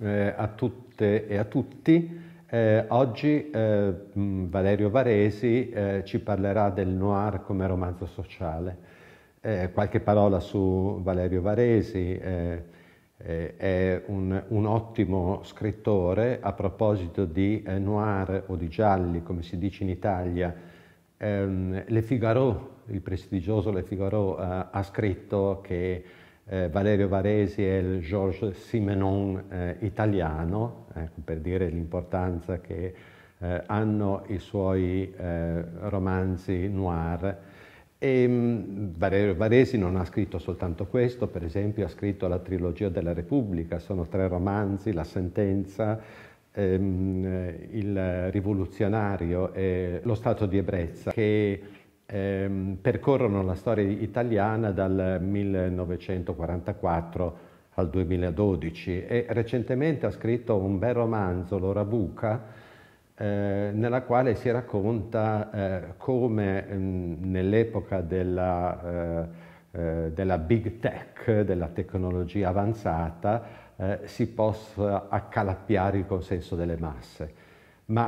eh, a tutte e a tutti. Eh, oggi eh, mm, Valerio Varesi eh, ci parlerà del noir come romanzo sociale. Eh, qualche parola su Valerio Varesi. Eh, è un, un, ottimo scrittore a proposito di noir o di gialli, come si dice in Italia. Ehm, Le Figaro, il prestigioso Le Figaro, ha scritto che eh, Valerio Varesi è il Georges Simenon eh, italiano, ecco, per dire l'importanza che eh, hanno i suoi eh, romanzi noir. E, ehm, mh, Valerio Varesi non ha scritto soltanto questo, per esempio ha scritto la trilogia della Repubblica, sono tre romanzi, La sentenza, ehm, Il rivoluzionario e Lo stato di ebbrezza, che ehm, percorrono la storia italiana dal 1944 al 2012 e recentemente ha scritto un bel romanzo, L'ora buca, eh, nella quale si racconta eh, come mm, nell'epoca della, eh, eh, della, big tech, della tecnologia avanzata, eh, si possa accalappiare il consenso delle masse. Ma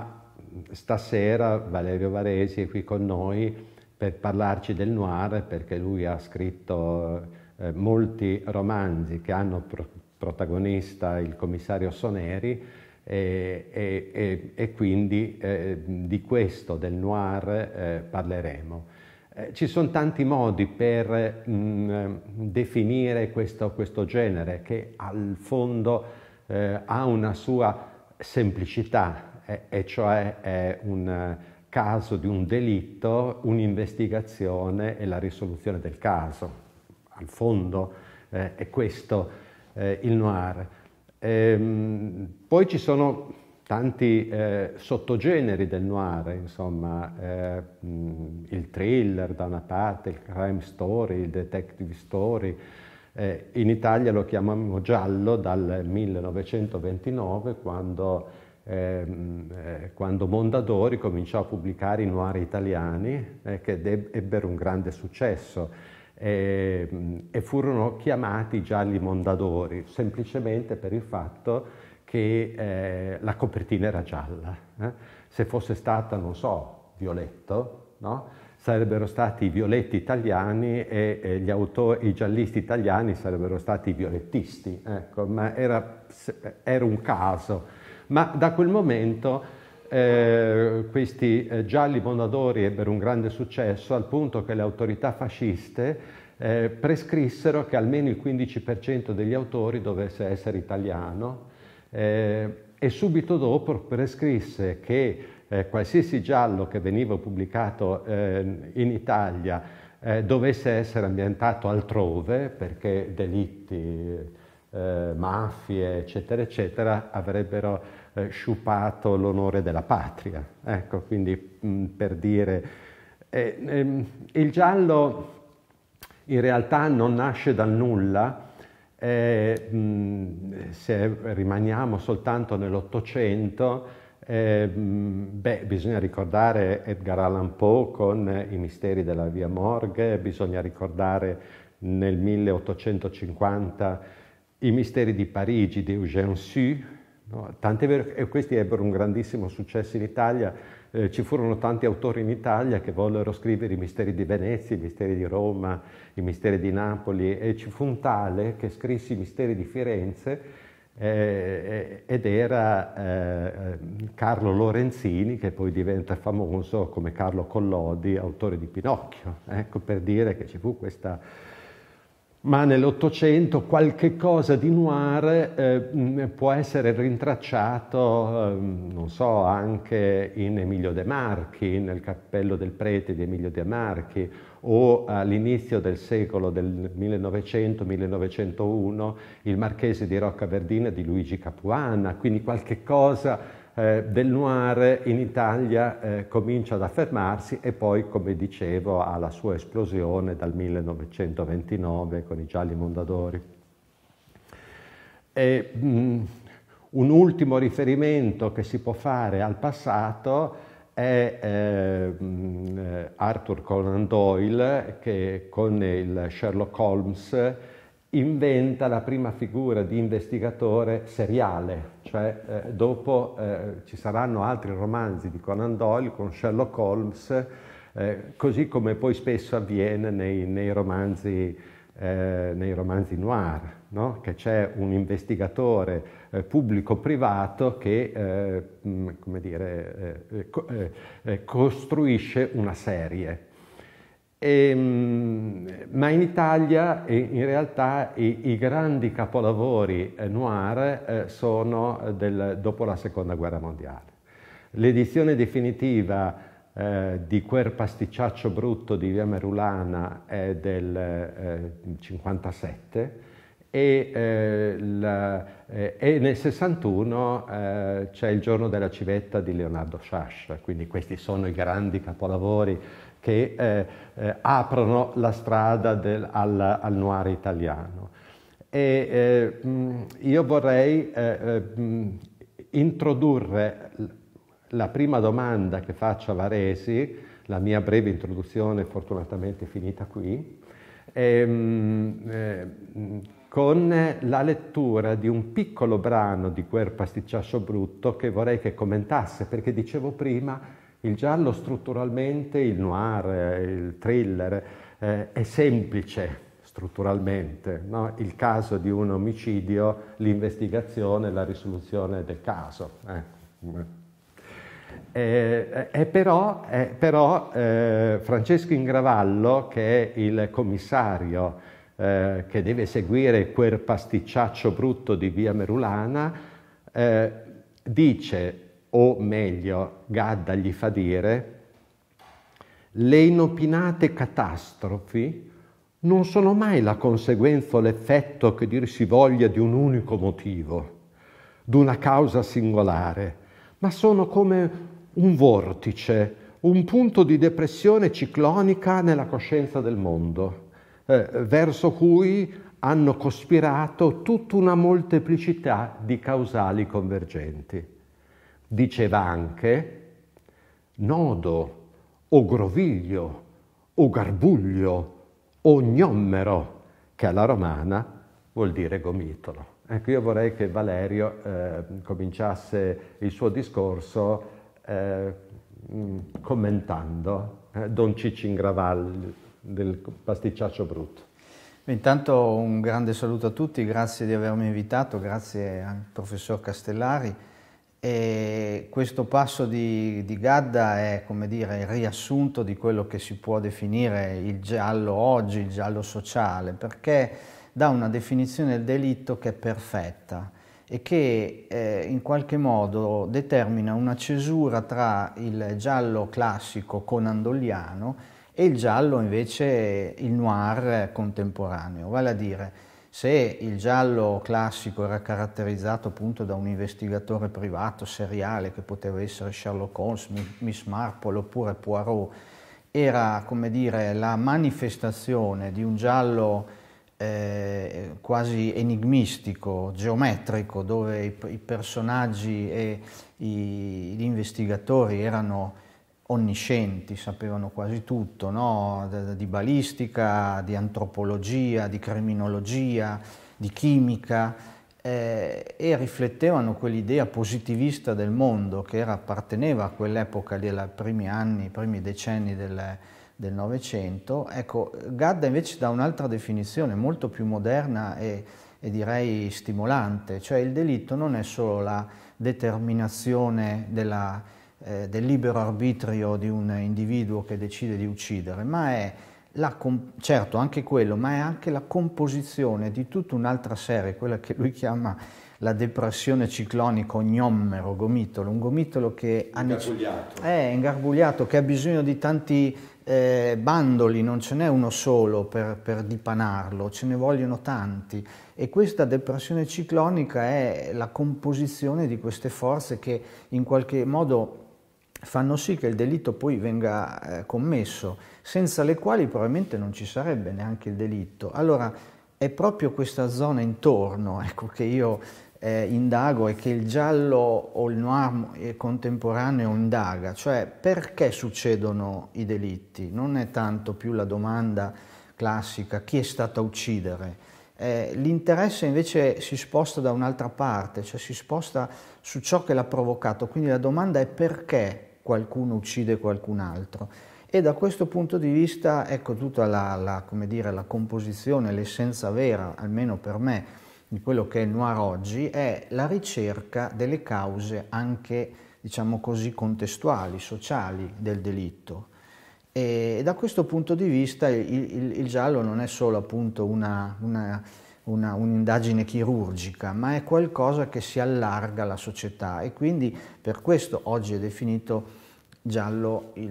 mm, stasera Valerio Varesi è qui con noi per parlarci del noir perché lui ha scritto eh, molti romanzi che hanno pro protagonista il commissario Soneri e, e, e, e quindi eh, di questo, del noir, eh, parleremo. Eh, ci sono tanti modi per mh, mm, definire questo, questo, genere che al fondo eh, ha una sua semplicità e cioè è un caso di un delitto, un'investigazione e la risoluzione del caso. Al fondo eh, è questo eh, il noir. Ehm, poi ci sono tanti eh, sottogeneri del noir, insomma, eh, mm, il thriller da una parte, il crime story, il detective story. Eh, in Italia lo chiamiamo giallo dal 1929 quando Ehm, eh, quando Mondadori cominciò a pubblicare i noir italiani eh, che ebbero un grande successo eh, e furono chiamati gialli Mondadori semplicemente per il fatto che eh, la copertina era gialla. Eh. Se fosse stata, non so, violetto, no? sarebbero stati i violetti italiani e, e gli autori, i giallisti italiani sarebbero stati i violettisti, ecco, ma era, era un caso. Ma da quel momento eh, questi eh, gialli mondadori ebbero un grande successo al punto che le autorità fasciste eh, prescrissero che almeno il 15% degli autori dovesse essere italiano eh, e subito dopo prescrisse che eh, qualsiasi giallo che veniva pubblicato eh, in Italia dovesse essere ambientato altrove perché delitti, mafie, eccetera, eccetera, avrebbero eh, sciupato l'onore della patria. Ecco, quindi mh, mm, per dire... Eh, ehm, il giallo in realtà non nasce dal nulla, eh, mh, mm, se rimaniamo soltanto nell'Ottocento, eh, beh, bisogna ricordare Edgar Allan Poe con I misteri della via Morgue, bisogna ricordare nel 1850 I misteri di Parigi di Eugène Sue, No? Tant'è vero che questi ebbero un grandissimo successo in Italia, eh, ci furono tanti autori in Italia che vollero scrivere i misteri di Venezia, i misteri di Roma, i misteri di Napoli e ci fu un tale che scrisse i misteri di Firenze eh, eh ed era eh, Carlo Lorenzini che poi diventa famoso come Carlo Collodi, autore di Pinocchio, ecco per dire che ci fu questa ma nell'Ottocento qualche cosa di noir eh, mm, può essere rintracciato, ehm, non so, anche in Emilio De Marchi, nel cappello del prete di Emilio De Marchi, o all'inizio del secolo del 1900-1901 il marchese di Roccaverdina di Luigi Capuana, quindi qualche cosa eh, del noir in Italia eh, comincia ad affermarsi e poi, come dicevo, ha la sua esplosione dal 1929 con i gialli Mondadori. E, mh, mm, un ultimo riferimento che si può fare al passato è eh, mm, eh, Arthur Conan Doyle che con il Sherlock Holmes inventa la prima figura di investigatore seriale cioè eh, dopo eh, ci saranno altri romanzi di Conan Doyle con Sherlock Holmes, eh, così come poi spesso avviene nei, nei romanzi eh, nei romanzi noir, no? che c'è un investigatore eh, pubblico-privato che eh, mh, dire, eh, eh, co- costruisce una serie. E, ehm, ma in Italia in realtà i, i grandi capolavori eh, noir eh, sono eh, del, dopo la seconda guerra mondiale. L'edizione definitiva eh, di quel pasticciaccio brutto di via Merulana è del eh, 57 e, eh, la, e, nel 61 c'è il giorno della civetta di Leonardo Sciascia, quindi questi sono i grandi capolavori che eh, eh, aprono la strada del, al, al, noir italiano. E, mh, eh, mm, io vorrei mh, eh, eh, introdurre la prima domanda che faccio a Varesi, la mia breve introduzione fortunatamente finita qui, ehm, eh, con la lettura di un piccolo brano di Guer Pasticciascio Brutto che vorrei che commentasse, perché dicevo prima il giallo strutturalmente, il noir, il thriller, eh, è semplice strutturalmente. No? Il caso di un omicidio, l'investigazione, la risoluzione del caso. Eh. Eh, eh, eh però, eh, però eh, Francesco Ingravallo, che è il commissario eh, che deve seguire quel pasticciaccio brutto di via Merulana, dice o meglio Gadda gli fa dire, le inopinate catastrofi non sono mai la conseguenza o l'effetto che dir si voglia di un unico motivo, d'una causa singolare, ma sono come un vortice, un punto di depressione ciclonica nella coscienza del mondo, eh, verso cui hanno cospirato tutta una molteplicità di causali convergenti. Diceva anche nodo o groviglio o garbuglio o gnommero, che alla romana vuol dire gomitolo. Ecco, io vorrei che Valerio eh, cominciasse il suo discorso eh, mm, commentando eh, Don Cicingravall del pasticciaccio brutto. Intanto un grande saluto a tutti, grazie di avermi invitato, grazie al professor Castellari. E questo passo di, di Gadda è come dire il riassunto di quello che si può definire il giallo oggi, il giallo sociale, perché dà una definizione del delitto che è perfetta e che eh, in qualche modo determina una cesura tra il giallo classico conandoliano e il giallo invece il noir contemporaneo, vale a dire se il giallo classico era caratterizzato appunto da un investigatore privato seriale che poteva essere Sherlock Holmes, Miss Marple oppure Poirot, era come dire la manifestazione di un giallo eh, quasi enigmistico, geometrico, dove i, i personaggi e i, gli investigatori erano onniscienti, sapevano quasi tutto, no? di balistica, di antropologia, di criminologia, di chimica eh, e riflettevano quell'idea positivista del mondo che era, apparteneva a quell'epoca dei primi anni, i primi decenni del, del Novecento. Ecco, Gadda invece dà un'altra definizione molto più moderna e, e direi stimolante, cioè il delitto non è solo la determinazione della eh, del libero arbitrio di un individuo che decide di uccidere, ma è la, certo anche quello, ma è anche la composizione di tutta un'altra serie, quella che lui chiama la depressione ciclonica gnommero, gomitolo, un gomitolo che ingarbugliato. Eh, è ingarbugliato, che ha bisogno di tanti eh, bandoli, non ce n'è uno solo per, per, dipanarlo, ce ne vogliono tanti e questa depressione ciclonica è la composizione di queste forze che in qualche modo fanno sì che il delitto poi venga eh, commesso, senza le quali probabilmente non ci sarebbe neanche il delitto. Allora è proprio questa zona intorno ecco, che io eh, indago e che il giallo o il noir eh, contemporaneo indaga, cioè perché succedono i delitti? Non è tanto più la domanda classica chi è stato a uccidere, eh, l'interesse invece si sposta da un'altra parte, cioè si sposta su ciò che l'ha provocato, quindi la domanda è perché qualcuno uccide qualcun altro. E da questo punto di vista, ecco tutta la, la, dire, la composizione, l'essenza vera, almeno per me, di quello che è il noir oggi, è la ricerca delle cause anche, diciamo così, contestuali, sociali del delitto. E da questo punto di vista il, il, il giallo non è solo appunto una, una una, un'indagine chirurgica, ma è qualcosa che si allarga alla società e quindi per questo oggi è definito giallo il,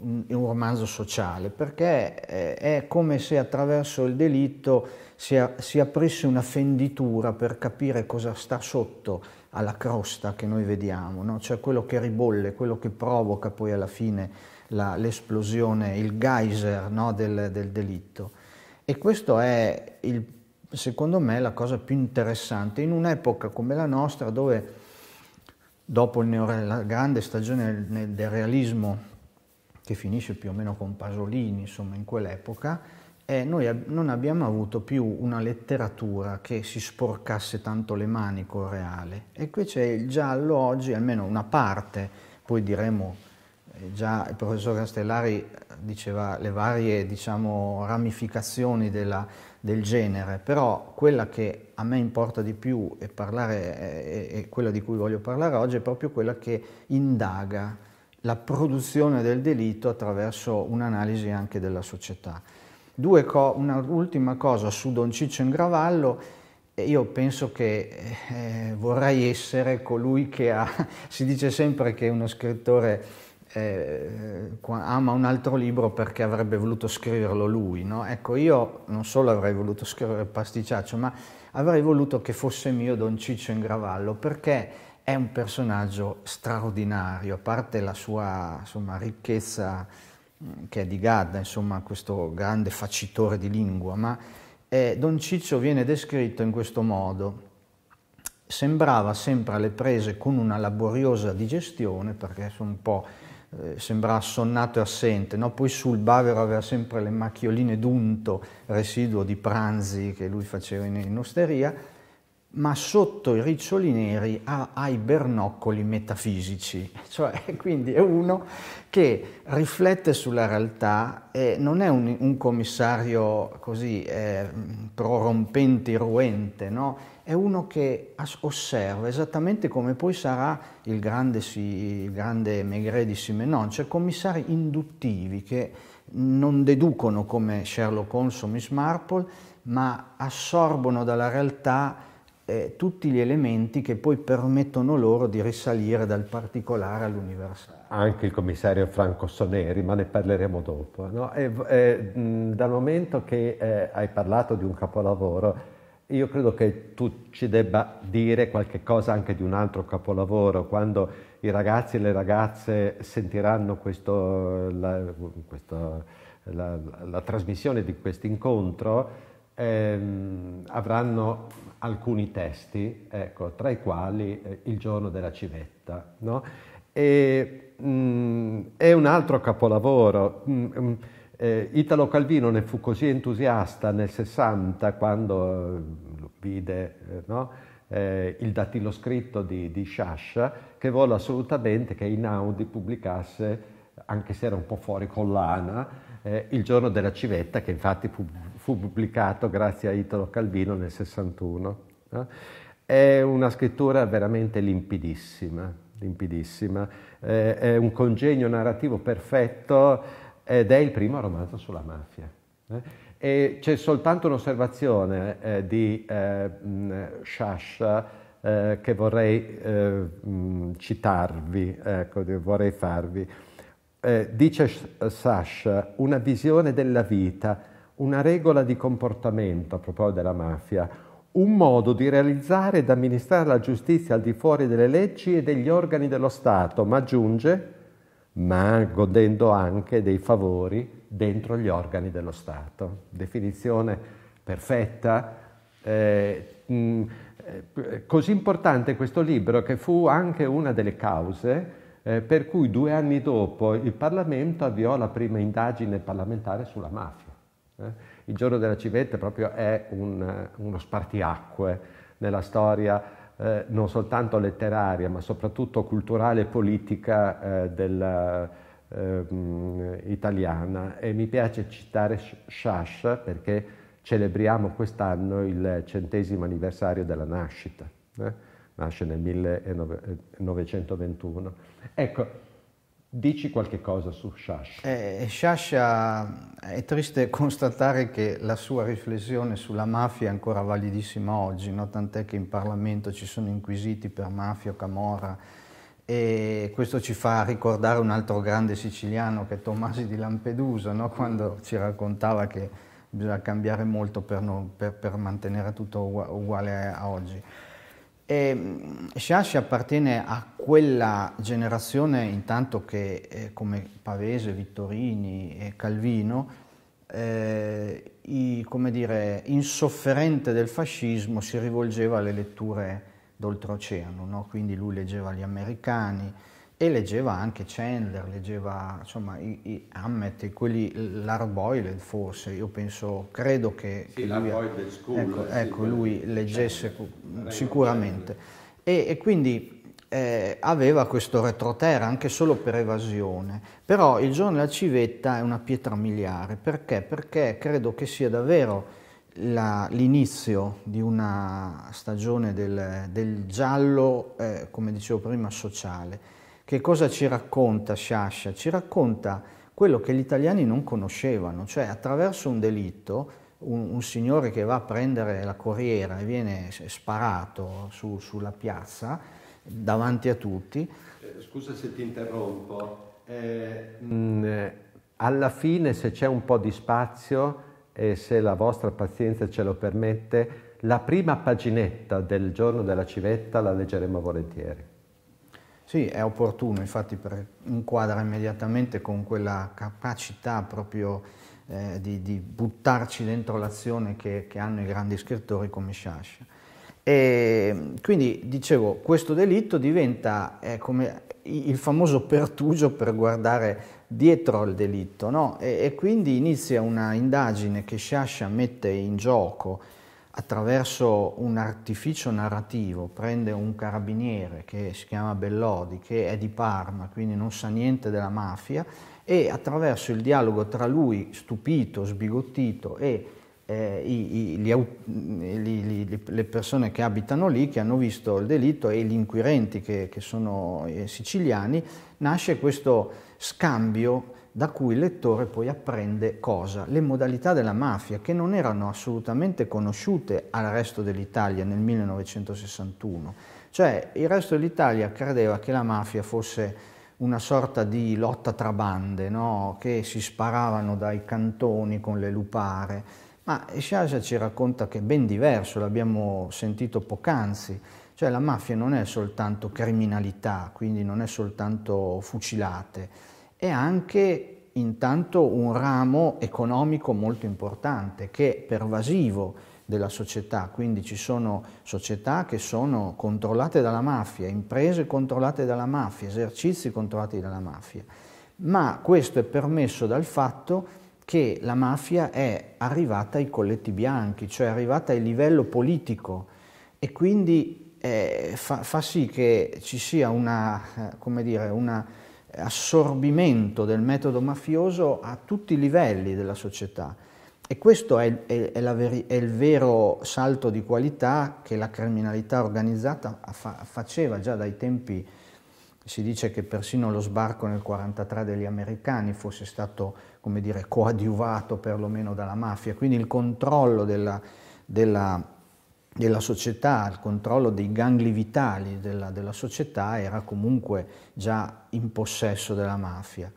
un, un romanzo sociale, perché è, è, come se attraverso il delitto si, a, si aprisse una fenditura per capire cosa sta sotto alla crosta che noi vediamo, no? cioè quello che ribolle, quello che provoca poi alla fine la, l'esplosione, il geyser no? del, del delitto. E questo è il secondo me la cosa più interessante in un'epoca come la nostra dove dopo neore, la grande stagione del, del realismo che finisce più o meno con Pasolini, insomma in quell'epoca, eh, noi ab non abbiamo avuto più una letteratura che si sporcasse tanto le mani col reale. E qui c'è il giallo oggi, almeno una parte, poi diremo, eh, già il professor Castellari eh, diceva le varie diciamo, ramificazioni della, del genere, però quella che a me importa di più e, parlare, e quella di cui voglio parlare oggi è proprio quella che indaga la produzione del delitto attraverso un'analisi anche della società. Due co Un'ultima cosa su Don Ciccio Ingravallo, io penso che eh, vorrei essere colui che ha, si dice sempre che uno scrittore eh, ama un altro libro perché avrebbe voluto scriverlo lui. No? Ecco, io non solo avrei voluto scrivere il Pasticciaccio, ma avrei voluto che fosse mio Don Ciccio in Gravallo perché è un personaggio straordinario, a parte la sua insomma, ricchezza mm, che è di Gadda, insomma, questo grande facitore di lingua, ma eh, Don Ciccio viene descritto in questo modo. Sembrava sempre alle prese con una laboriosa digestione, perché sono un po' Eh, sembra assonnato e assente, no? poi sul bavero aveva sempre le macchioline d'unto, residuo di pranzi che lui faceva in, in osteria, ma sotto i riccioli neri ha, ha i bernoccoli metafisici, cioè quindi è uno che riflette sulla realtà e non è un, un commissario così eh, prorompente, ruente, no? è uno che osserva esattamente come poi sarà il grande, il grande Maigret di Simenon, cioè commissari induttivi che non deducono come Sherlock Holmes o Miss Marple, ma assorbono dalla realtà eh, tutti gli elementi che poi permettono loro di risalire dal particolare all'universale. Anche il commissario Franco Soneri, ma ne parleremo dopo. No? E, eh, dal momento che eh, hai parlato di un capolavoro, io credo che tu ci debba dire qualche cosa anche di un altro capolavoro, quando i ragazzi e le ragazze sentiranno questo, la, questo, la, la, trasmissione di questo incontro, ehm, avranno alcuni testi, ecco, tra i quali eh, Il giorno della civetta. No? E, mh, mm, è un altro capolavoro. Mh, mm, mh, mm, eh, Italo Calvino ne fu così entusiasta nel 60 quando eh, vide eh, no? Eh, il datilo scritto di, di Sciascia che volle assolutamente che Inaudi pubblicasse, anche se era un po' fuori collana, eh, Il giorno della civetta che infatti fu, fu pubblicato grazie a Italo Calvino nel 61. No? È una scrittura veramente limpidissima, limpidissima. è un congegno narrativo perfetto ed è il primo romanzo sulla mafia. Eh? c'è soltanto un'osservazione eh, di eh, Shasha eh, che vorrei eh, citarvi, ecco, vorrei farvi. Eh, dice Shasha, una visione della vita, una regola di comportamento a proposito della mafia, un modo di realizzare ed amministrare la giustizia al di fuori delle leggi e degli organi dello Stato, ma aggiunge ma godendo anche dei favori dentro gli organi dello Stato. Definizione perfetta. Eh, mh, mm, eh, così importante questo libro che fu anche una delle cause eh, per cui due anni dopo il Parlamento avviò la prima indagine parlamentare sulla mafia. Eh? Il giorno della civetta proprio è un, eh, uno spartiacque nella storia eh, non soltanto letteraria ma soprattutto culturale e politica eh, della, ehm, italiana e mi piace citare Sciascia perché celebriamo quest'anno il centesimo anniversario della nascita, eh. nasce nel 1921. Eh, ecco, Dici qualche cosa su Sciascia. Eh, Sciascia eh, è triste constatare che la sua riflessione sulla mafia è ancora validissima oggi, no? tant'è che in Parlamento ci sono inquisiti per mafia, o camorra, e questo ci fa ricordare un altro grande siciliano che è Tommasi di Lampedusa, no? quando ci raccontava che bisogna cambiare molto per, non, per, per mantenere tutto uguale a oggi. E ehm, Sciascia appartiene a quella generazione intanto che eh, come Pavese, Vittorini e Calvino eh, i, come dire, insofferente del fascismo si rivolgeva alle letture d'oltreoceano, no? quindi lui leggeva gli americani, e leggeva anche Chandler, leggeva insomma i, i Hammett, quelli Larboiled forse, io penso, credo che, sì, l'Arboiled lui, School, ecco, eh, ecco, lui leggesse Chandler. sicuramente e, e quindi eh, aveva questo retroterra anche solo per evasione, però il giorno della civetta è una pietra miliare, perché? Perché credo che sia davvero l'inizio di una stagione del, del giallo, eh, come dicevo prima, sociale che cosa ci racconta Sciascia? Ci racconta quello che gli italiani non conoscevano, cioè attraverso un delitto un, un signore che va a prendere la corriera e viene sparato su, sulla piazza davanti a tutti. Eh, scusa se ti interrompo, eh, mm, eh, alla fine se c'è un po' di spazio e se la vostra pazienza ce lo permette, la prima paginetta del giorno della civetta la leggeremo volentieri. Sì, è opportuno infatti per inquadra immediatamente con quella capacità proprio eh, di, di, buttarci dentro l'azione che, che, hanno i grandi scrittori come Sciascia. E, quindi dicevo, questo delitto diventa eh, come il famoso pertugio per guardare dietro al delitto no? e, e, quindi inizia una indagine che Sciascia mette in gioco attraverso un artificio narrativo prende un carabiniere che si chiama Bellodi, che è di Parma, quindi non sa niente della mafia, e attraverso il dialogo tra lui, stupito, sbigottito, e eh, i, i, gli, gli, le persone che abitano lì, che hanno visto il delitto, e gli inquirenti che, che sono eh, siciliani, nasce questo scambio da cui il lettore poi apprende cosa? Le modalità della mafia che non erano assolutamente conosciute al resto dell'Italia nel 1961. Cioè il resto dell'Italia credeva che la mafia fosse una sorta di lotta tra bande, no? che si sparavano dai cantoni con le lupare, ma Sciascia ci racconta che è ben diverso, l'abbiamo sentito poc'anzi, cioè la mafia non è soltanto criminalità, quindi non è soltanto fucilate, è anche intanto un ramo economico molto importante che è pervasivo della società, quindi ci sono società che sono controllate dalla mafia, imprese controllate dalla mafia, esercizi controllati dalla mafia, ma questo è permesso dal fatto che la mafia è arrivata ai colletti bianchi, cioè è arrivata al livello politico e quindi eh, fa, fa, sì che ci sia una, eh, come dire, una assorbimento del metodo mafioso a tutti i livelli della società. E questo è, è, è, veri, è il vero salto di qualità che la criminalità organizzata fa, faceva già dai tempi, si dice che persino lo sbarco nel 1943 degli americani fosse stato, come dire, coadiuvato perlomeno dalla mafia, quindi il controllo della, della della società, il controllo dei gangli vitali della, della, società era comunque già in possesso della mafia.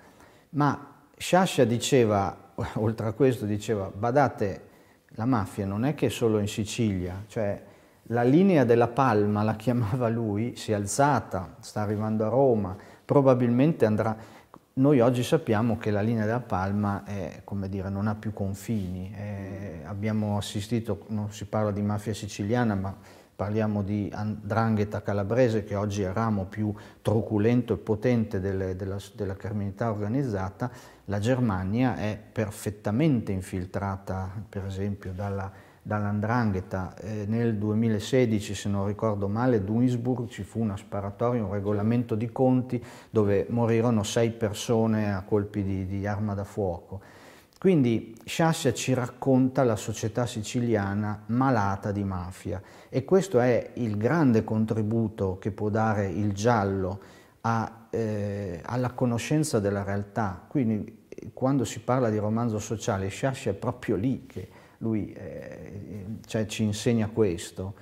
Ma Sciascia diceva, oltre a questo, diceva, badate, la mafia non è che è solo in Sicilia, cioè la linea della Palma, la chiamava lui, si è alzata, sta arrivando a Roma, probabilmente andrà noi oggi sappiamo che la linea della Palma è, dire, non ha più confini, è, abbiamo assistito, non si parla di mafia siciliana, ma parliamo di andrangheta calabrese che oggi è il ramo più truculento e potente delle, della, della, criminalità organizzata, la Germania è perfettamente infiltrata per esempio dalla, dall'andrangheta. Eh, nel 2016, se non ricordo male, Duisburg ci fu una sparatoria, un regolamento di conti dove morirono sei persone a colpi di, di arma da fuoco. Quindi Sciascia ci racconta la società siciliana malata di mafia e questo è il grande contributo che può dare il giallo a, eh, alla conoscenza della realtà. Quindi eh, quando si parla di romanzo sociale Sciascia è proprio lì che, lui eh, cioè, ci insegna questo.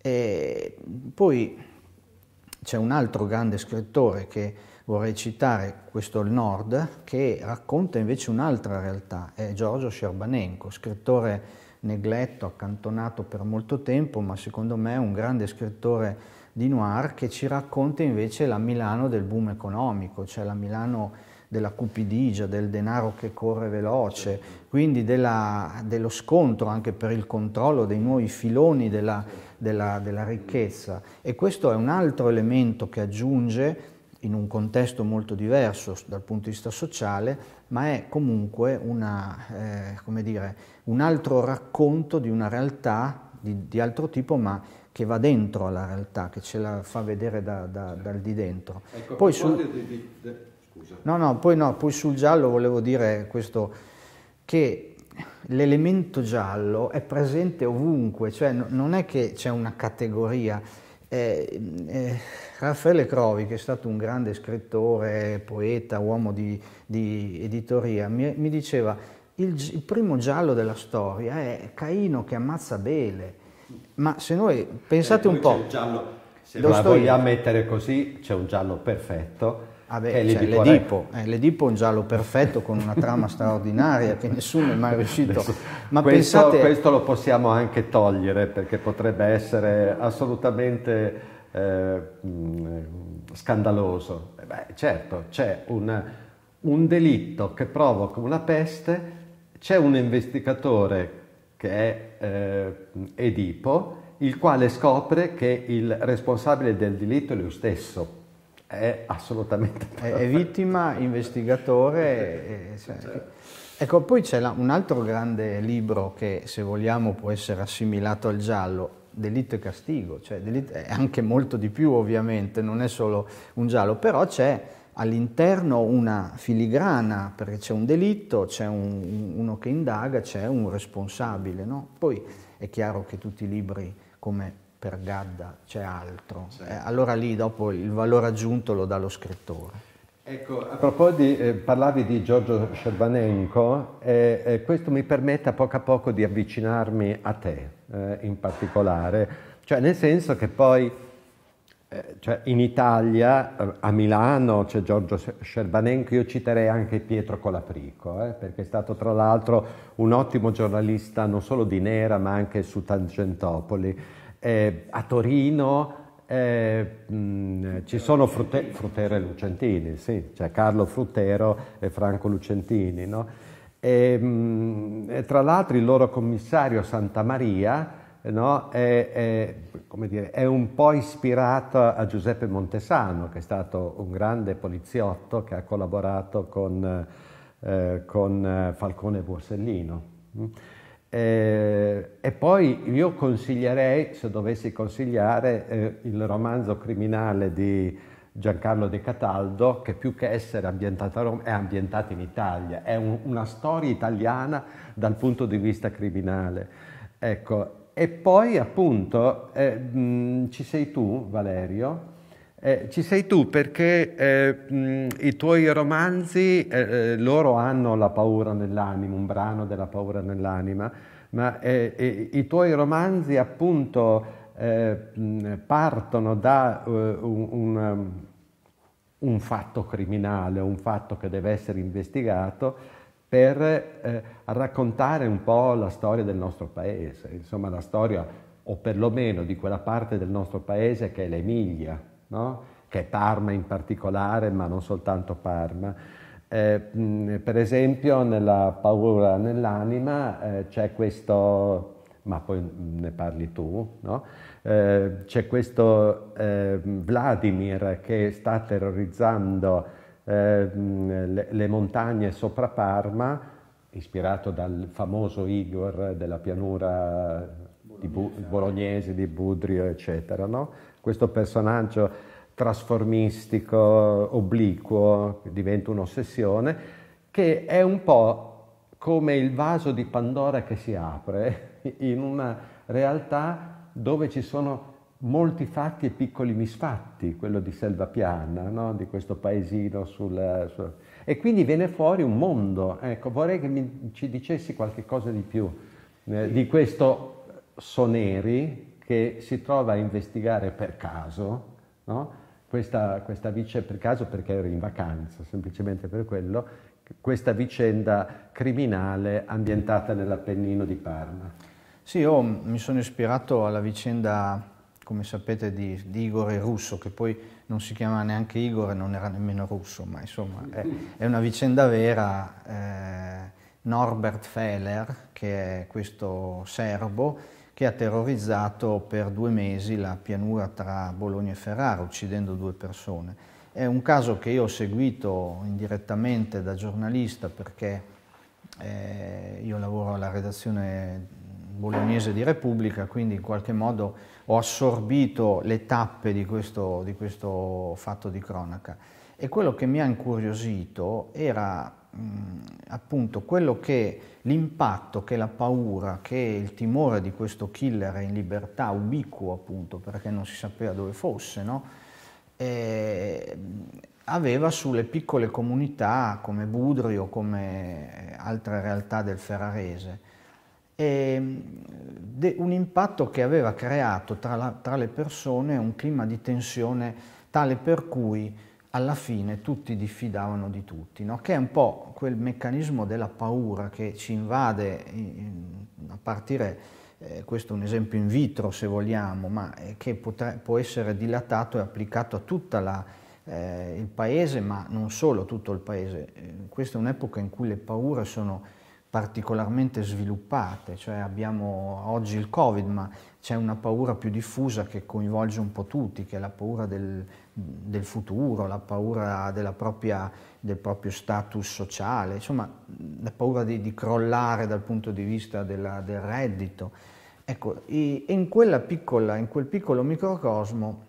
E poi c'è un altro grande scrittore che vorrei citare, questo il Nord, che racconta invece un'altra realtà, è Giorgio Scerbanenko, scrittore negletto, accantonato per molto tempo, ma secondo me è un grande scrittore di noir che ci racconta invece la Milano del boom economico, cioè la Milano della cupidigia, del denaro che corre veloce, quindi della, dello scontro anche per il controllo dei nuovi filoni della, della, della ricchezza. E questo è un altro elemento che aggiunge in un contesto molto diverso dal punto di vista sociale, ma è comunque una, eh, dire, un altro racconto di una realtà di, di, altro tipo, ma che va dentro alla realtà, che ce la fa vedere da, da, dal di dentro. Ecco, Poi su... Di, di, Scusa. No, no, poi no, poi sul giallo volevo dire questo, che l'elemento giallo è presente ovunque, cioè non è che c'è una categoria. Eh, eh, Raffaele Crovi, che è stato un grande scrittore, poeta, uomo di, di editoria, mi, mi diceva il, il, primo giallo della storia è Caino che ammazza Bele. Ma se noi pensate eh, un po'... Giallo, se lo vogliamo mettere così, c'è un giallo perfetto Ah beh, è cioè, l'Edipo. Eh, L'Edipo è un giallo perfetto con una trama straordinaria che nessuno è mai riuscito. a questo, pensate... questo lo possiamo anche togliere perché potrebbe essere assolutamente eh, scandaloso. Eh, beh, certo, c'è un, un delitto che provoca una peste, c'è un investigatore che è eh, Edipo, il quale scopre che il responsabile del delitto è lui stesso è assolutamente... È, è vittima, investigatore... e, cioè, certo. Ecco, poi c'è un altro grande libro che, se vogliamo, può essere assimilato al giallo, delitto e castigo, cioè delitto è anche molto di più ovviamente, non è solo un giallo, però c'è all'interno una filigrana, perché c'è un delitto, c'è un, uno che indaga, c'è un responsabile, no? Poi è chiaro che tutti i libri, come per Gadda c'è altro. Certo. Eh, allora lì dopo il valore aggiunto lo dà lo scrittore. Ecco, a proposito di, eh, parlavi di Giorgio Scervanenko, eh, eh, questo mi permette a poco a poco di avvicinarmi a te eh, in particolare, cioè nel senso che poi eh, cioè in Italia, eh, a Milano c'è Giorgio Scervanenco, io citerei anche Pietro Colaprico, eh, perché è stato tra l'altro un ottimo giornalista non solo di Nera ma anche su Tangentopoli eh, a Torino eh, mh, ci sono frute, Frutero e Lucentini, sì, cioè Carlo Frutero e Franco Lucentini. No? E, mh, e tra l'altro il loro commissario Santa Maria no, è, è, dire, è, un po' ispirato a Giuseppe Montesano, che è stato un grande poliziotto che ha collaborato con, eh, con eh, Falcone e Borsellino. Eh, e poi io consiglierei, se dovessi consigliare, eh, il romanzo criminale di Giancarlo De Cataldo, che più che essere ambientato a Roma, è ambientato in Italia, è un, una storia italiana dal punto di vista criminale. Ecco, e poi appunto eh, mh, ci sei tu, Valerio, eh, ci sei tu perché eh, mh, i tuoi romanzi, eh, eh, loro hanno la paura nell'anima, un brano della paura nell'anima, ma eh, eh, i tuoi romanzi appunto mh, partono da uh, un, un, um, un, fatto criminale, un fatto che deve essere investigato per raccontare un po' la storia del nostro paese, insomma la storia o perlomeno di quella parte del nostro paese che è l'Emilia no? che è Parma in particolare, ma non soltanto Parma. Eh, mh, per esempio nella paura nell'anima eh, c'è questo ma poi ne parli tu, no? eh, c'è questo eh, Vladimir che sta terrorizzando eh, le, le, montagne sopra Parma, ispirato dal famoso Igor della pianura bolognese di, Bu- bolognese, di Budrio, eccetera, no? questo personaggio trasformistico, obliquo, diventa un'ossessione, che è un po' come il vaso di Pandora che si apre in una realtà dove ci sono molti fatti e piccoli misfatti, quello di Selva Piana, no? di questo paesino sul, sul... E quindi viene fuori un mondo. Ecco, vorrei che mi, ci dicessi qualche cosa di più eh, di questo Soneri, che si trova a investigare per caso, no? questa, questa vicenda, per caso perché ero in vacanza, semplicemente per quello, questa vicenda criminale ambientata nell'Appennino di Parma. Sì, io mi sono ispirato alla vicenda, come sapete, di, di Igor e Russo, che poi non si chiama neanche Igor e non era nemmeno russo, ma insomma è, è una vicenda vera. Eh, Norbert Feller, che è questo serbo, che ha terrorizzato per due mesi la pianura tra Bologna e Ferrara, uccidendo due persone. È un caso che io ho seguito indirettamente da giornalista perché eh, io lavoro alla redazione bolognese di Repubblica, quindi in qualche modo ho assorbito le tappe di questo, di questo fatto di cronaca. E quello che mi ha incuriosito era mh, appunto quello che l'impatto che la paura, che il timore di questo killer in libertà, ubiquo appunto, perché non si sapeva dove fosse, no? e, eh, aveva sulle piccole comunità come Budrio, come eh, altre realtà del Ferrarese. E, de, un impatto che aveva creato tra, la, tra le persone un clima di tensione tale per cui alla fine tutti diffidavano di tutti, no? che è un po' quel meccanismo della paura che ci invade in, a partire, eh, questo è un esempio in vitro se vogliamo, ma eh, che potre, può essere dilatato e applicato a tutto eh, il paese, ma non solo tutto il paese. Eh, questa è un'epoca in cui le paure sono particolarmente sviluppate, cioè abbiamo oggi il Covid, ma c'è una paura più diffusa che coinvolge un po' tutti, che è la paura del del futuro, la paura propria, del proprio status sociale, insomma la paura di, di crollare dal punto di vista della, del reddito. Ecco, in, piccola, in, quel piccolo microcosmo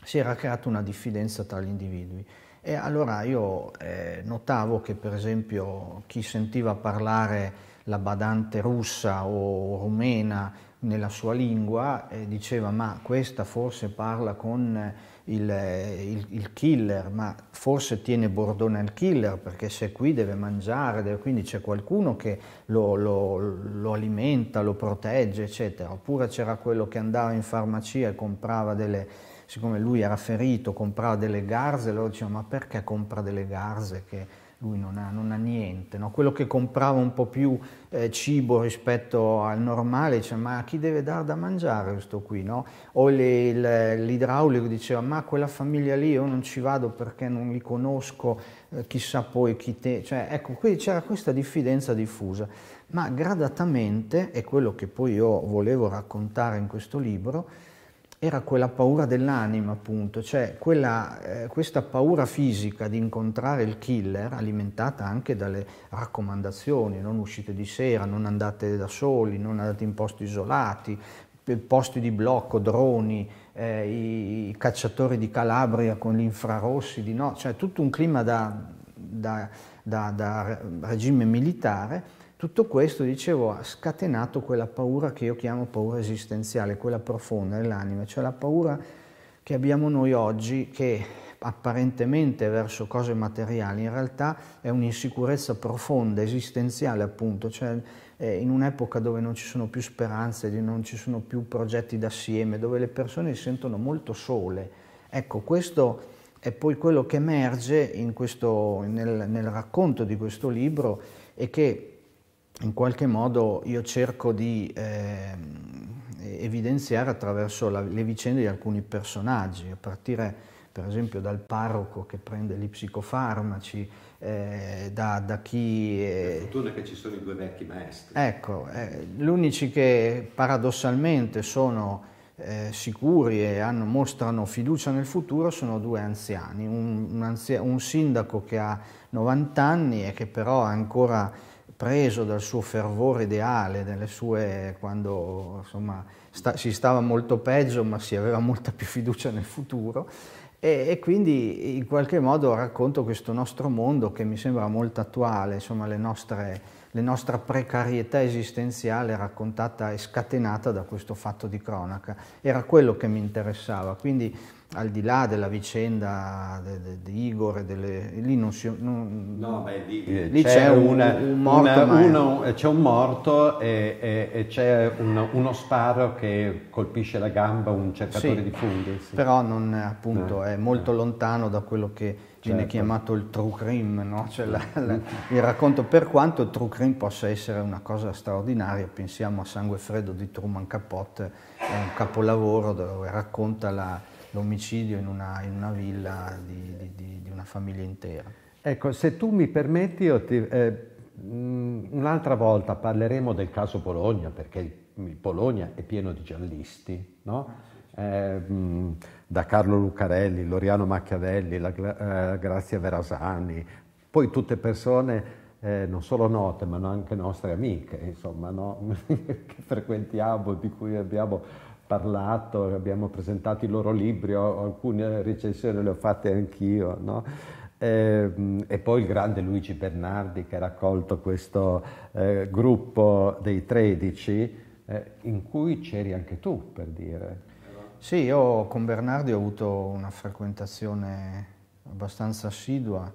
si era creata una diffidenza tra gli individui e allora io eh, notavo che per esempio chi sentiva parlare la badante russa o rumena nella sua lingua eh, diceva ma questa forse parla con il, eh, il, il, killer, ma forse tiene bordone al killer perché se è qui deve mangiare, deve, quindi c'è qualcuno che lo, lo, lo, alimenta, lo protegge, eccetera. Oppure c'era quello che andava in farmacia e comprava delle, siccome lui era ferito, comprava delle garze, loro dicevano ma perché compra delle garze che lui non ha, non ha niente, no? quello che comprava un po' più eh, cibo rispetto al normale dice ma chi deve dar da mangiare questo qui, no? o l'idraulico diceva ma quella famiglia lì io non ci vado perché non li conosco, eh, chissà poi chi te, cioè, ecco quindi c'era questa diffidenza diffusa, ma gradatamente, è quello che poi io volevo raccontare in questo libro, era quella paura dell'anima, appunto, cioè quella, eh, questa paura fisica di incontrare il killer, alimentata anche dalle raccomandazioni, non uscite di sera, non andate da soli, non andate in posti isolati, eh, posti di blocco, droni, eh, i, i, cacciatori di Calabria con gli infrarossi di no, cioè tutto un clima da, da, da, da regime militare tutto questo, dicevo, ha scatenato quella paura che io chiamo paura esistenziale, quella profonda dell'anima, cioè la paura che abbiamo noi oggi, che apparentemente verso cose materiali, in realtà è un'insicurezza profonda, esistenziale appunto, cioè eh, in un'epoca dove non ci sono più speranze, non ci sono più progetti d'assieme, dove le persone si sentono molto sole. Ecco, questo è poi quello che emerge questo, nel, nel racconto di questo libro e che in qualche modo io cerco di eh, evidenziare attraverso la, le vicende di alcuni personaggi, a partire per esempio dal parroco che prende gli psicofarmaci, eh, da, da, chi... Eh, per fortuna che ci sono i due vecchi maestri. Ecco, eh, gli unici che paradossalmente sono eh, sicuri e hanno, mostrano fiducia nel futuro sono due anziani, un, un, anzia, un sindaco che ha 90 anni e che però ha ancora preso dal suo fervore ideale, sue, quando insomma, sta, si stava molto peggio ma si aveva molta più fiducia nel futuro e, e, quindi in qualche modo racconto questo nostro mondo che mi sembra molto attuale, insomma le nostre, le nostra precarietà esistenziale raccontata e scatenata da questo fatto di cronaca. Era quello che mi interessava, quindi al di là della vicenda di Igor e delle, lì non si non, no, beh, lì, lì eh, c'è, c'è una, un, morto una, uno, eh, c'è un morto e, e, e c'è un, uno sparo che colpisce la gamba un cercatore sì, di funghi sì. però non, appunto, eh, è molto eh. lontano da quello che viene certo. chiamato il true crime no? cioè la, la, il racconto per quanto il true crime possa essere una cosa straordinaria pensiamo a Sangue Freddo di Truman Capote è un capolavoro dove racconta la l'omicidio in una, in una villa di, di, di, di, una famiglia intera. Ecco, se tu mi permetti, eh, mm, un'altra volta parleremo del caso Bologna, perché il, Bologna è pieno di giallisti, no? Ah, eh, mm, da Carlo Lucarelli, Loriano Machiavelli, la, eh, Grazia Verasani, poi tutte persone eh, non solo note ma anche nostre amiche, insomma, no? che frequentiamo, di cui abbiamo parlato, abbiamo presentato i loro libri, alcune recensioni le ho fatte anch'io, no? e, ehm, e poi il grande Luigi Bernardi che ha raccolto questo eh, gruppo dei 13 eh, in cui c'eri anche tu, per dire. Sì, io con Bernardi ho avuto una frequentazione abbastanza assidua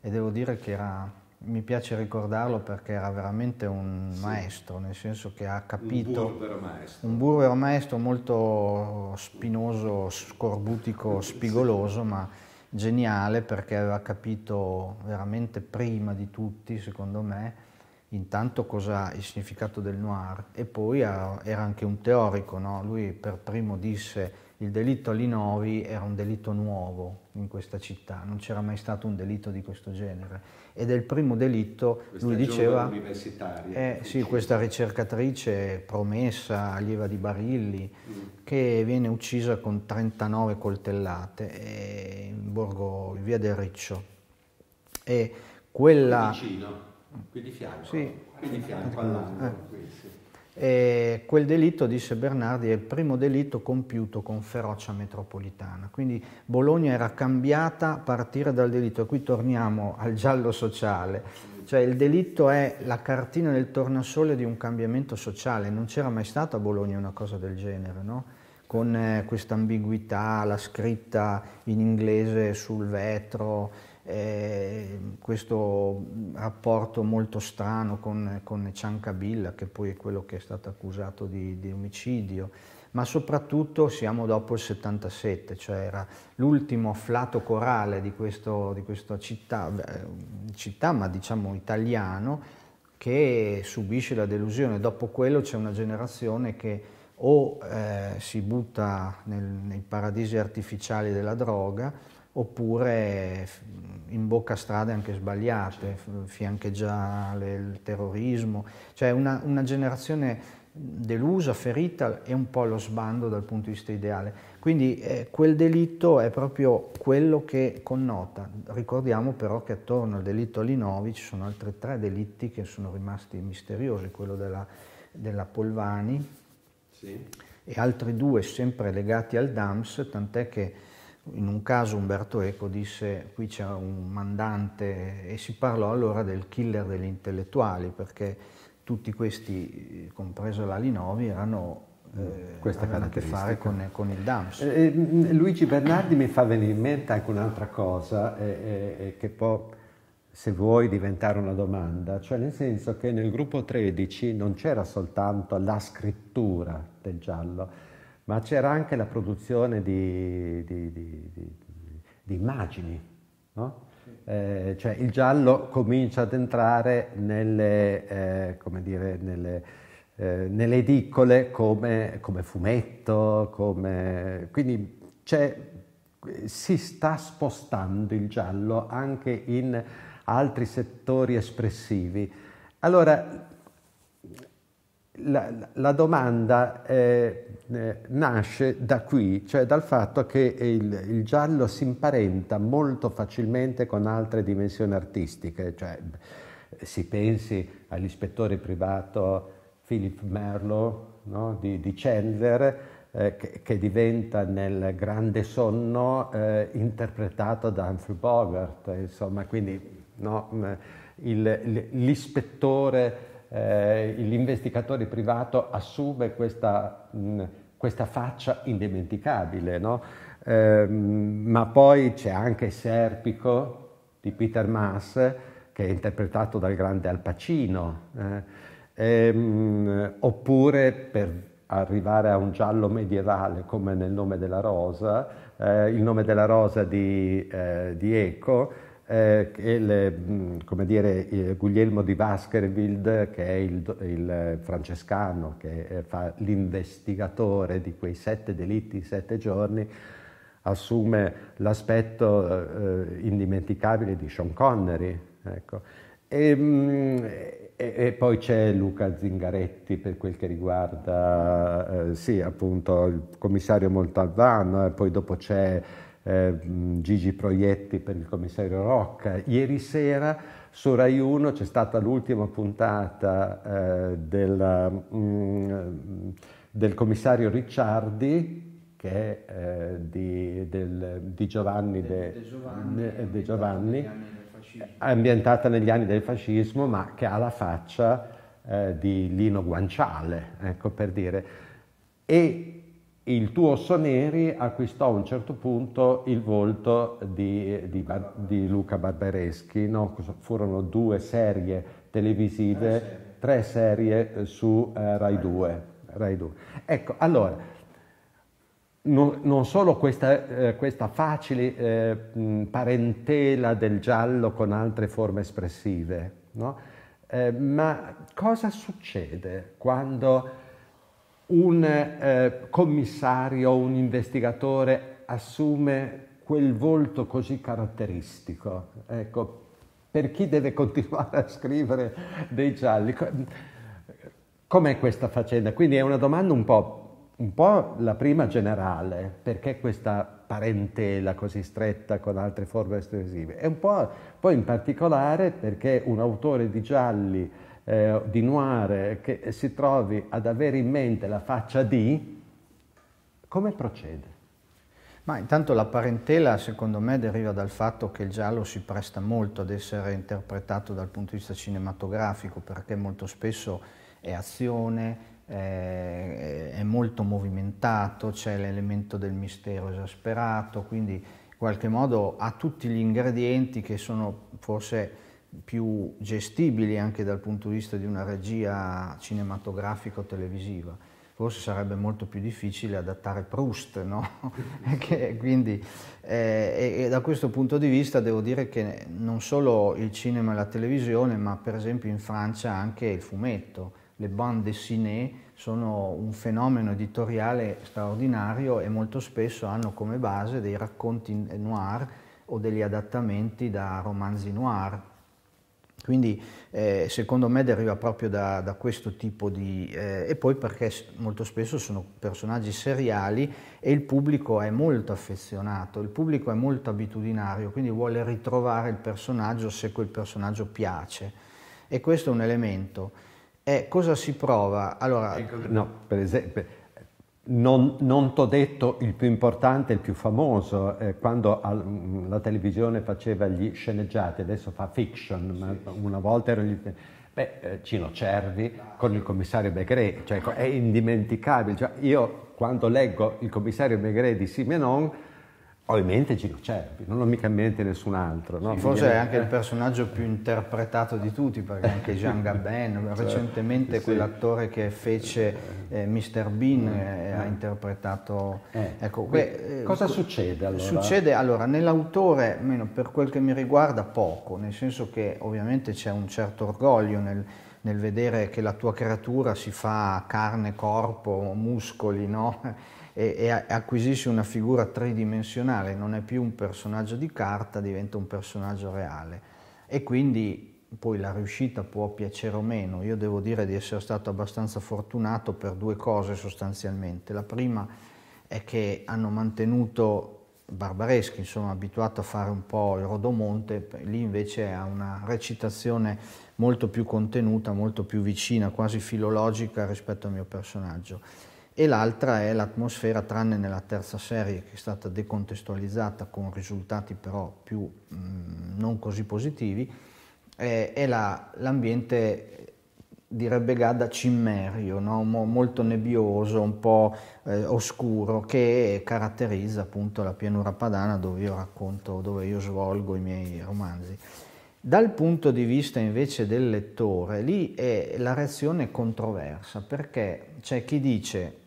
e devo dire che era mi piace ricordarlo perché era veramente un sì. maestro, nel senso che ha capito... Un burbero maestro. Un burro maestro molto spinoso, scorbutico, spigoloso, ma geniale perché aveva capito veramente prima di tutti, secondo me, intanto cosa il significato del noir e poi era anche un teorico, no? lui per primo disse il delitto all'Inovi era un delitto nuovo in questa città, non c'era mai stato un delitto di questo genere ed è il primo delitto, questa lui diceva... universitaria. Eh, sì, questa ricercatrice promessa, allieva di Barilli, mm. che viene uccisa con 39 coltellate eh, in Borgo, in via del Riccio. E quella... Qui vicino, qui di fianco, sì. qui di fianco all'angolo, eh. E quel delitto, disse Bernardi, è il primo delitto compiuto con ferocia metropolitana. Quindi Bologna era cambiata a partire dal delitto. E qui torniamo al giallo sociale. Cioè il delitto è la cartina del tornasole di un cambiamento sociale. Non c'era mai stata a Bologna una cosa del genere, no? Con eh, questa ambiguità, la scritta in inglese sul vetro, eh, questo rapporto molto strano con, con Ciancabilla, che poi è quello che è stato accusato di, di omicidio, ma soprattutto siamo dopo il 77, cioè era l'ultimo afflato corale di, questo, di questa città, eh, città, ma diciamo italiano, che subisce la delusione. Dopo quello c'è una generazione che o eh, si butta nel, nei paradisi artificiali della droga oppure imbocca strade anche sbagliate, fiancheggia il terrorismo, cioè una, una generazione delusa, ferita e un po' lo sbando dal punto di vista ideale. Quindi eh, quel delitto è proprio quello che connota. Ricordiamo però che attorno al delitto Alinovi ci sono altri tre delitti che sono rimasti misteriosi, quello della, della Polvani sì. e altri due sempre legati al DAMS, tant'è che in un caso Umberto Eco disse qui c'è un mandante e si parlò allora del killer degli intellettuali perché tutti questi, compreso Lalinovi, erano eh, questa a che fare con, con il DAMS. Eh, eh mm, mm, Luigi Bernardi mi fa venire in mente anche un'altra cosa eh, eh, eh, che può, se vuoi, diventare una domanda, cioè nel senso che nel gruppo 13 non c'era soltanto la scrittura del giallo, ma c'era anche la produzione di, di, di, di immagini. No? Eh, cioè il giallo comincia ad entrare nelle, eh, come dire, nelle, eh, nelle edicole come, come fumetto, come... quindi si sta spostando il giallo anche in altri settori espressivi. Allora, la, la domanda eh, eh, nasce da qui, cioè dal fatto che il, il, giallo si imparenta molto facilmente con altre dimensioni artistiche, cioè eh, si pensi all'ispettore privato Philip Merlo no? di, di, Chandler, eh, che, diventa nel grande sonno eh, interpretato da Humphrey Bogart, insomma, quindi no, mm, l'ispettore eh, l'investigatore privato assume questa, mh, mm, questa faccia indimenticabile, no? eh, ma poi c'è anche Serpico di Peter Maas, che è interpretato dal grande Al Pacino, eh. ehm, oppure per arrivare a un giallo medievale come nel nome della rosa, eh, il nome della rosa di, eh, di Eco, eh, il, come dire, eh, Guglielmo di Baskerville, che è il, il francescano che eh, fa l'investigatore di quei sette delitti in sette giorni, assume l'aspetto eh, eh indimenticabile di Sean Connery. Ecco. E, e, e, poi c'è Luca Zingaretti per quel che riguarda, eh, sì, appunto, il commissario Montalvan, poi dopo c'è eh, Gigi Proietti per il commissario Rocca. Ieri sera su Rai 1 c'è stata l'ultima puntata eh, della, mh, mm, del commissario Ricciardi che è eh, di, del, di, Giovanni De, De Giovanni, De, De Giovanni ambientata, negli anni del fascismo ma che ha la faccia eh, di Lino Guanciale, ecco per dire. E il tuo Soneri acquistò a un certo punto il volto di, di, di Luca Barbereschi, no? furono due serie televisive, tre serie, eh, su eh, Rai, 2, Rai 2. Ecco, allora, non, non solo questa, eh, questa facile eh, parentela del giallo con altre forme espressive, no? Eh, ma cosa succede quando un eh, commissario, un investigatore assume quel volto così caratteristico. Ecco, per chi deve continuare a scrivere dei gialli, com'è questa faccenda? Quindi è una domanda un po', un po' la prima generale, perché questa parentela così stretta con altre forme estensive? E un po' poi in particolare perché un autore di gialli eh, di Noir eh, che si trovi ad avere in mente la faccia di, come procede? Ma intanto la parentela secondo me deriva dal fatto che il giallo si presta molto ad essere interpretato dal punto di vista cinematografico perché molto spesso è azione, è molto movimentato, c'è l'elemento del mistero esasperato, quindi in qualche modo ha tutti gli ingredienti che sono forse più gestibili anche dal punto di vista di una regia cinematografica o televisiva. Forse sarebbe molto più difficile adattare Proust, no? che, quindi, eh, e, e da questo punto di vista devo dire che non solo il cinema e la televisione, ma per esempio in Francia anche il fumetto, le bande dessinées sono un fenomeno editoriale straordinario e molto spesso hanno come base dei racconti noir o degli adattamenti da romanzi noir quindi eh, secondo me deriva proprio da, da questo tipo di... Eh, e poi perché molto spesso sono personaggi seriali e il pubblico è molto affezionato, il pubblico è molto abitudinario, quindi vuole ritrovare il personaggio se quel personaggio piace. E questo è un elemento. E eh, cosa si prova? Allora, no, per esempio non, non t'ho detto il più importante, il più famoso, eh, quando al, mm, la televisione faceva gli sceneggiati, adesso fa fiction, ma una volta erano gli... Beh, eh, Cino Cervi con il commissario Begret, cioè è indimenticabile. Cioè, io quando leggo il commissario Begret di Simenon, ho in mente Gino Cervi, non ho mica in mente nessun altro. No? Sì, forse è anche eh. il personaggio più interpretato di tutti, perché anche Jean Gabin, cioè, recentemente sì. quell'attore che fece eh, eh Mr. Bean eh, eh ha eh. interpretato... Ecco, beh, cosa succede allora? Succede allora, nell'autore, almeno per quel che mi riguarda, poco, nel senso che ovviamente c'è un certo orgoglio nel nel vedere che la tua creatura si fa carne, corpo, muscoli, no? e, e acquisisce una figura tridimensionale, non è più un personaggio di carta, diventa un personaggio reale. E quindi poi la riuscita può piacere o meno, io devo dire di essere stato abbastanza fortunato per due cose sostanzialmente. La prima è che hanno mantenuto Barbareschi, insomma abituato a fare un po' il Rodomonte, lì invece ha una recitazione molto più contenuta, molto più vicina, quasi filologica rispetto al mio personaggio e l'altra è l'atmosfera, tranne nella terza serie che è stata decontestualizzata con risultati però più mh, mm, non così positivi, è, è la, l'ambiente, direbbe Gadda, cimmerio, no? Mo, molto nebbioso, un po' eh, oscuro, che caratterizza appunto la pianura padana dove io racconto, dove io svolgo i miei romanzi. Dal punto di vista invece del lettore, lì è, la reazione è controversa perché c'è chi dice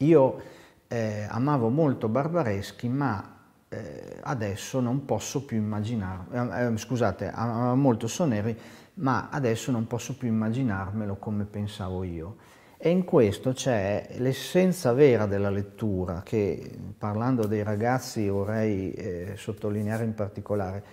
io eh, amavo molto Barbareschi, ma eh, adesso non posso più immaginarmelo, eh, eh, scusate, amavo molto Soneri, ma adesso non posso più immaginarmelo come pensavo io. E in questo c'è l'essenza vera della lettura, che parlando dei ragazzi vorrei eh, sottolineare in particolare.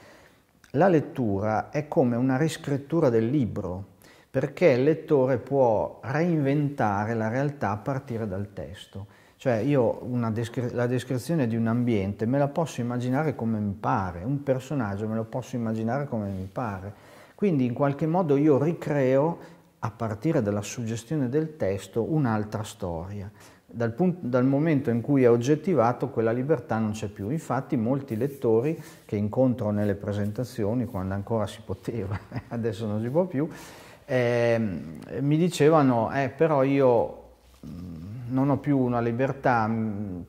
La lettura è come una riscrittura del libro, perché il lettore può reinventare la realtà a partire dal testo. Cioè io descri la descrizione di un ambiente me la posso immaginare come mi pare, un personaggio me lo posso immaginare come mi pare. Quindi in qualche modo io ricreo a partire dalla suggestione del testo un'altra storia. Dal, punto, dal, momento in cui è oggettivato quella libertà non c'è più. Infatti molti lettori che incontro nelle presentazioni, quando ancora si poteva, adesso non si può più, eh, mi dicevano, eh, però io non ho più una libertà,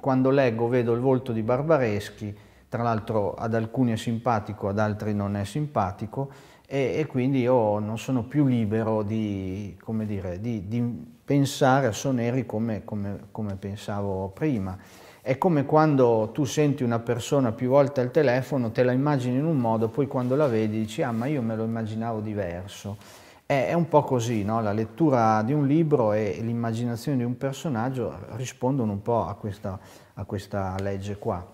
quando leggo vedo il volto di Barbareschi, tra l'altro ad alcuni è simpatico, ad altri non è simpatico, e, e quindi io non sono più libero di, dire, di, di pensare a Soneri come, come, come pensavo prima. È come quando tu senti una persona più volte al telefono, te la immagini in un modo, poi quando la vedi dici ah ma io me lo immaginavo diverso. È, un po' così, no? la lettura di un libro e l'immaginazione di un personaggio rispondono un po' a questa, a questa legge qua.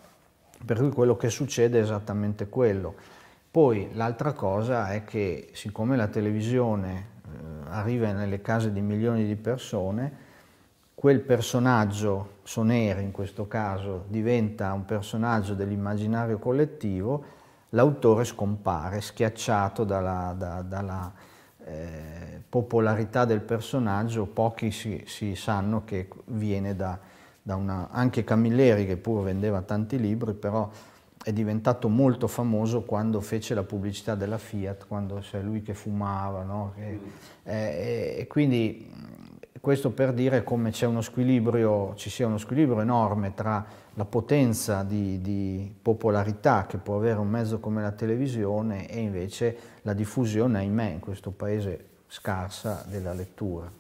Per cui quello che succede è esattamente quello. Poi l'altra cosa è che siccome la televisione eh, arriva nelle case di milioni di persone, quel personaggio, Soneri in questo caso, diventa un personaggio dell'immaginario collettivo, l'autore scompare, schiacciato dalla, da, dalla eh, popolarità del personaggio pochi si, si sanno che viene da, da, una... anche Camilleri che pur vendeva tanti libri, però è diventato molto famoso quando fece la pubblicità della Fiat, quando c'è cioè lui che fumava, no? e, mm. eh, e, e quindi questo per dire come c'è uno squilibrio, ci sia uno squilibrio enorme tra la potenza di, di, popolarità che può avere un mezzo come la televisione e invece la diffusione, ahimè, in questo paese scarsa della lettura.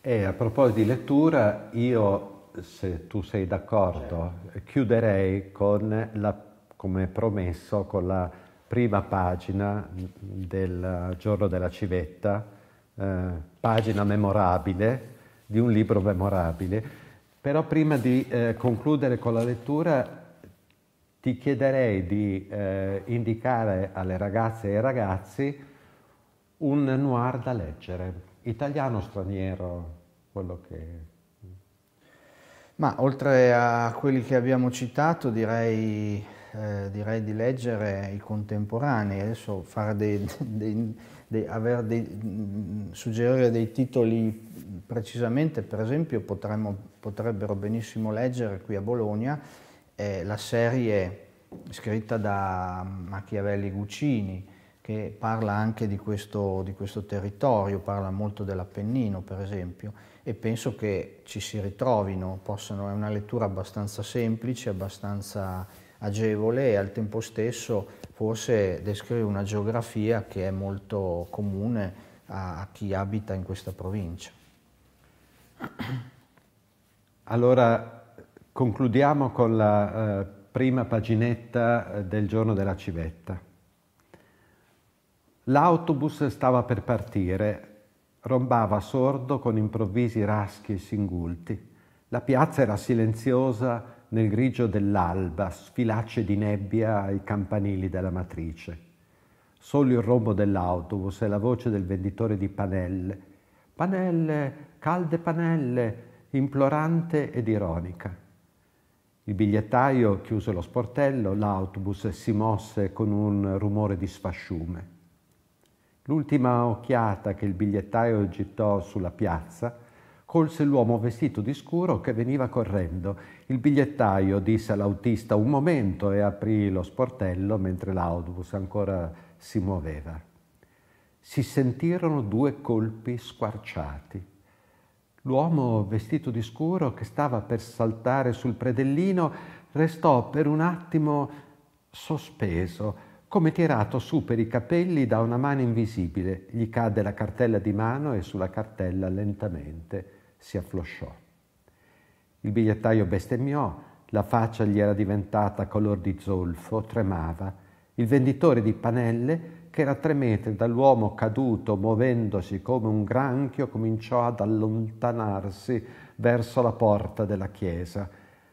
E a proposito di lettura, io, se tu sei d'accordo, chiuderei con la, come promesso con la prima pagina del giorno della civetta eh, pagina memorabile, di un libro memorabile. Però prima di eh, concludere con la lettura ti chiederei di eh, indicare alle ragazze e ai ragazzi un noir da leggere, italiano o straniero, quello che... Ma oltre a quelli che abbiamo citato direi, eh, direi di leggere i contemporanei, adesso fare dei, dei de, dei, mm, suggerire dei titoli precisamente, per esempio potremmo, potrebbero benissimo leggere qui a Bologna eh, la serie scritta da Machiavelli Guccini, che parla anche di questo, di questo territorio, parla molto dell'Appennino per esempio, e penso che ci si ritrovino, possano, è una lettura abbastanza semplice, abbastanza agevole e al tempo stesso forse descrive una geografia che è molto comune a chi abita in questa provincia. Allora concludiamo con la eh, prima paginetta eh, del giorno della civetta. L'autobus stava per partire, rombava sordo con improvvisi raschi e singulti. La piazza era silenziosa nel grigio dell'alba, sfilacce di nebbia ai campanili della matrice. Solo il rombo dell'autobus e la voce del venditore di panelle. Panelle, calde panelle, implorante ed ironica. Il bigliettaio chiuse lo sportello, l'autobus si mosse con un rumore di sfasciume. L'ultima occhiata che il bigliettaio gittò sulla piazza colse l'uomo vestito di scuro che veniva correndo. Il bigliettaio disse all'autista un momento e aprì lo sportello mentre l'autobus ancora si muoveva. Si sentirono due colpi squarciati. L'uomo vestito di scuro che stava per saltare sul predellino restò per un attimo sospeso, come tirato su per i capelli da una mano invisibile. Gli cadde la cartella di mano e sulla cartella lentamente si afflosciò. Il bigliettaio bestemmiò, la faccia gli era diventata color di zolfo, tremava. Il venditore di panelle, che era tre metri dall'uomo caduto, muovendosi come un granchio, cominciò ad allontanarsi verso la porta della chiesa.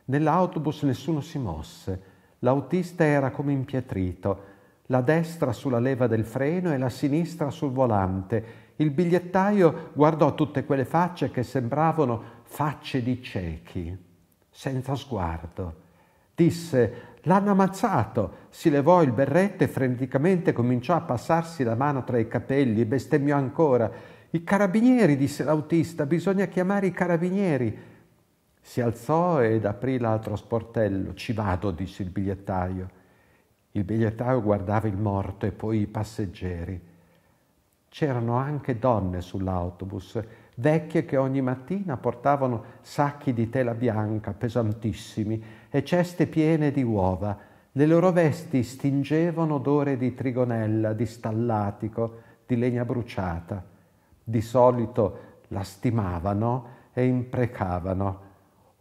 Nell'autobus nessuno si mosse. L'autista era come impietrito, la destra sulla leva del freno e la sinistra sul volante il bigliettaio guardò tutte quelle facce che sembravano facce di ciechi, senza sguardo. Disse, l'hanno ammazzato! Si levò il berretto e freneticamente cominciò a passarsi la mano tra i capelli e bestemmiò ancora. I carabinieri, disse l'autista, bisogna chiamare i carabinieri. Si alzò ed aprì l'altro sportello. Ci vado, disse il bigliettaio. Il bigliettaio guardava il morto e poi i passeggeri c'erano anche donne sull'autobus, vecchie che ogni mattina portavano sacchi di tela bianca pesantissimi e ceste piene di uova. Le loro vesti stingevano odore di trigonella, di stallatico, di legna bruciata. Di solito la stimavano e imprecavano.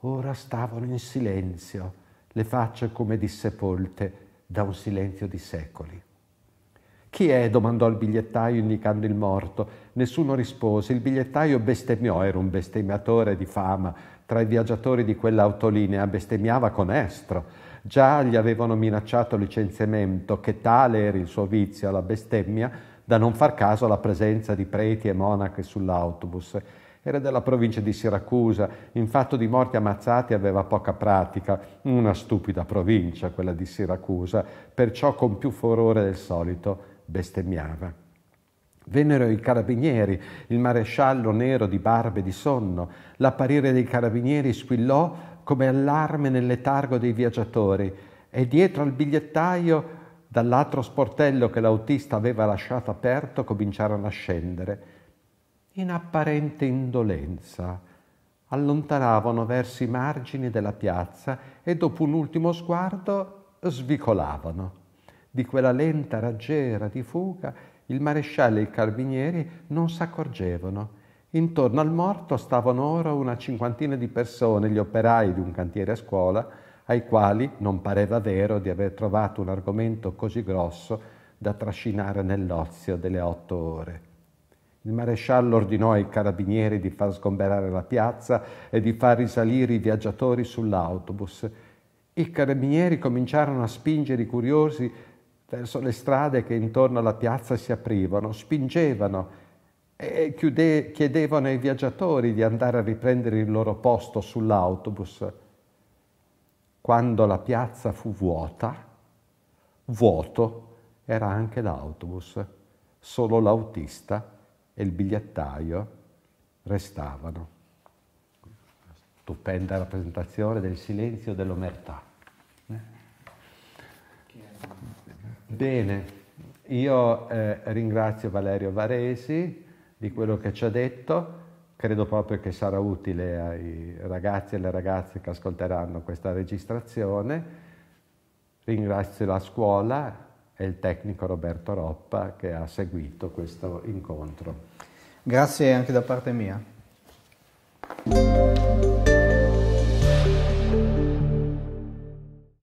Ora stavano in silenzio, le facce come dissepolte da un silenzio di secoli. Chi è? domandò il bigliettaio indicando il morto. Nessuno rispose. Il bigliettaio bestemmiò, era un bestemmiatore di fama. Tra i viaggiatori di quell'autolinea bestemmiava con estro. Già gli avevano minacciato licenziamento, che tale era il suo vizio alla bestemmia, da non far caso alla presenza di preti e monache sull'autobus. Era della provincia di Siracusa, in fatto di morti ammazzati aveva poca pratica, una stupida provincia quella di Siracusa, perciò con più furore del solito bestemmiava. Vennero i carabinieri, il maresciallo nero di barbe di sonno. L'apparire dei carabinieri squillò come allarme nel letargo dei viaggiatori e dietro al bigliettaio, dall'altro sportello che l'autista aveva lasciato aperto, cominciarono a scendere. In apparente indolenza allontanavano verso i margini della piazza e dopo un ultimo sguardo svicolavano di quella lenta raggiera di fuga, il maresciallo e i carabinieri non s'accorgevano. Intorno al morto stavano ora una cinquantina di persone, gli operai di un cantiere a scuola, ai quali non pareva vero di aver trovato un argomento così grosso da trascinare nell'ozio delle otto ore. Il maresciallo ordinò ai carabinieri di far sgomberare la piazza e di far risalire i viaggiatori sull'autobus. I carabinieri cominciarono a spingere i curiosi verso le strade che intorno alla piazza si aprivano, spingevano e chiude, chiedevano ai viaggiatori di andare a riprendere il loro posto sull'autobus. Quando la piazza fu vuota, vuoto era anche l'autobus, solo l'autista e il bigliettaio restavano. Stupenda rappresentazione del silenzio dell'omertà. Bene, io eh, ringrazio Valerio Varesi di quello che ci ha detto, credo proprio che sarà utile ai ragazzi e alle ragazze che ascolteranno questa registrazione. Ringrazio la scuola e il tecnico Roberto Roppa che ha seguito questo incontro. Grazie anche da parte mia.